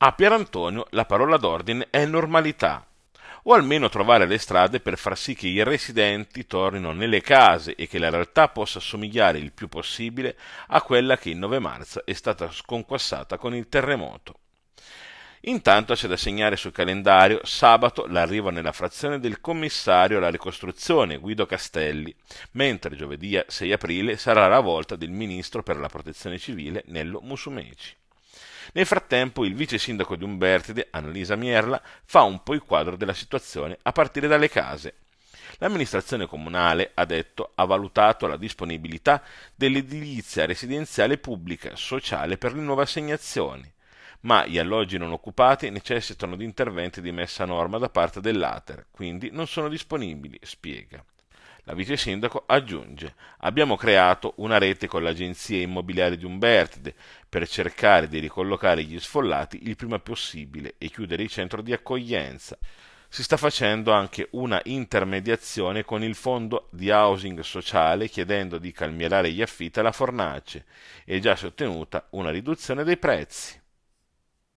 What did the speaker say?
A Pierantonio la parola d'ordine è normalità, o almeno trovare le strade per far sì che i residenti tornino nelle case e che la realtà possa somigliare il più possibile a quella che il 9 marzo è stata sconquassata con il terremoto. Intanto c'è da segnare sul calendario sabato l'arrivo nella frazione del commissario alla ricostruzione Guido Castelli, mentre giovedì 6 aprile sarà la volta del ministro per la protezione civile Nello Musumeci. Nel frattempo il vice sindaco di Umbertide, Annalisa Mierla, fa un po' il quadro della situazione a partire dalle case. L'amministrazione comunale, ha detto, ha valutato la disponibilità dell'edilizia residenziale pubblica sociale per le nuove assegnazioni, ma gli alloggi non occupati necessitano di interventi di messa a norma da parte dell'Ater, quindi non sono disponibili, spiega. La vice sindaco aggiunge: Abbiamo creato una rete con l'agenzia immobiliare di Umbertide per cercare di ricollocare gli sfollati il prima possibile e chiudere i centri di accoglienza. Si sta facendo anche una intermediazione con il fondo di housing sociale chiedendo di calmierare gli affitti alla fornace. e già si è ottenuta una riduzione dei prezzi.